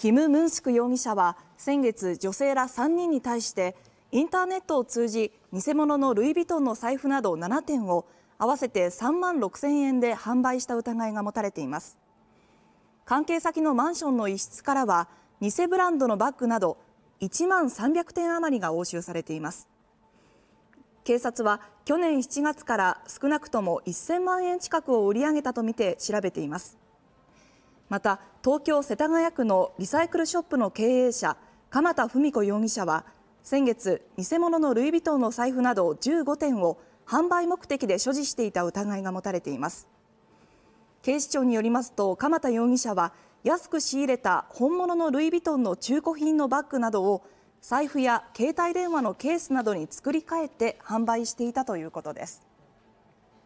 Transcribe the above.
キム・ムンスク容疑者は先月、女性ら3人に対してインターネットを通じ偽物のルイ・ヴィトンの財布など7点を合わせて3万6000円で販売した疑いが持たれています関係先のマンションの一室からは偽ブランドのバッグなど1万300点余りが押収されています警察は去年7月から少なくとも1000万円近くを売り上げたとみて調べていますまた東京・世田谷区のリサイクルショップの経営者鎌田文子容疑者は先月偽物のルイ・ヴィトンの財布など15点を販売目的で所持していた疑いが持たれています警視庁によりますと鎌田容疑者は安く仕入れた本物のルイ・ヴィトンの中古品のバッグなどを財布や携帯電話のケースなどに作り替えて販売していたということです。